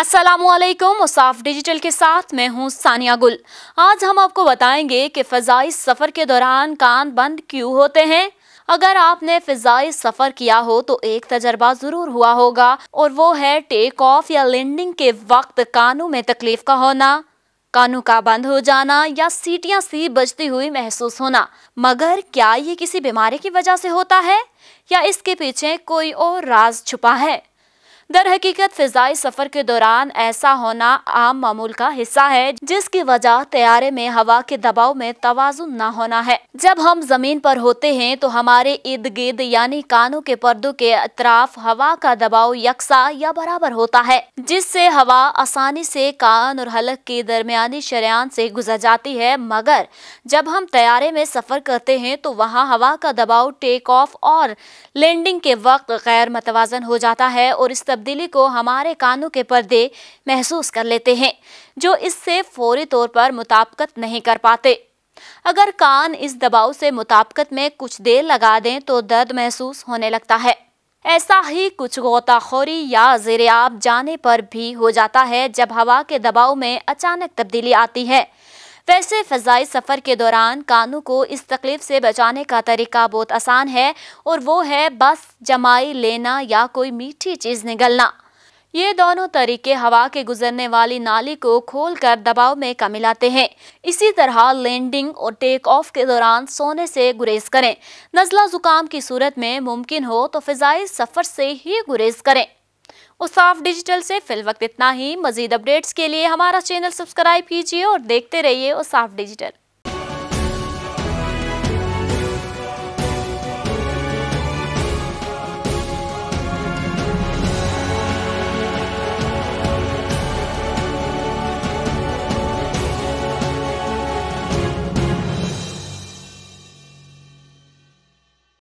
السلام علیکم مصاف ڈیجیٹل کے ساتھ میں ہوں سانیہ گل آج ہم آپ کو بتائیں گے کہ فضائی سفر کے دوران کان بند کیوں ہوتے ہیں اگر آپ نے فضائی سفر کیا ہو تو ایک تجربہ ضرور ہوا ہوگا اور وہ ہے ٹیک آف یا لینڈنگ کے وقت کانوں میں تکلیف کا ہونا کانوں کا بند ہو جانا یا سیٹیاں سی بجتی ہوئی محسوس ہونا مگر کیا یہ کسی بیماری کی وجہ سے ہوتا ہے یا اس کے پیچھے کوئی اور راز چھپا ہے در حقیقت فضائی سفر کے دوران ایسا ہونا عام معمول کا حصہ ہے جس کی وجہ طیارے میں ہوا کے دباؤ میں توازن نہ ہونا ہے جب ہم زمین پر ہوتے ہیں تو ہمارے ارد گرد یعنی کانوں کے پردوں کے اطراف ہوا کا دباؤ یکساں یا برابر ہوتا ہے جس سے ہوا آسانی سے کان اور حلق کے درمیانی شریان سے گزر جاتی ہے مگر جب ہم طیارے میں سفر کرتے ہیں تو وہاں ہوا کا دباؤ ٹیک آف اور لینڈنگ کے وقت غیر متوازن ہو جاتا ہے اور اس تبدیلی کو ہمارے کانوں کے پردے محسوس کر لیتے ہیں جو اس سے فوری طور پر مطابقت نہیں کر پاتے اگر کان اس دباؤ سے مطابقت میں کچھ دیر لگا دیں تو درد محسوس ہونے لگتا ہے ایسا ہی کچھ غوطہ خوری یا زیر آب جانے پر بھی ہو جاتا ہے جب ہوا کے دباؤ میں اچانک تبدیلی آتی ہے ویسے فضائی سفر کے دوران کانوں کو اس تکلیف سے بچانے کا طریقہ بہت آسان ہے اور وہ ہے بس جمائی لینا یا کوئی میٹھی چیز نگلنا یہ دونوں طریقے ہوا کے گزرنے والی نالی کو کھول کر دباؤ میں کمی لاتے ہیں اسی طرح لینڈنگ اور ٹیک آف کے دوران سونے سے گریز کریں نزلہ زکام کی صورت میں ممکن ہو تو فضائی سفر سے ہی گریز کریں اصاف ڈیجیٹل سے فی الوقت اتنا ہی مزید اپ ڈیٹس کے لیے ہمارا چینل سبسکرائب کیجیے اور دیکھتے رہیے اصاف ڈیجیٹل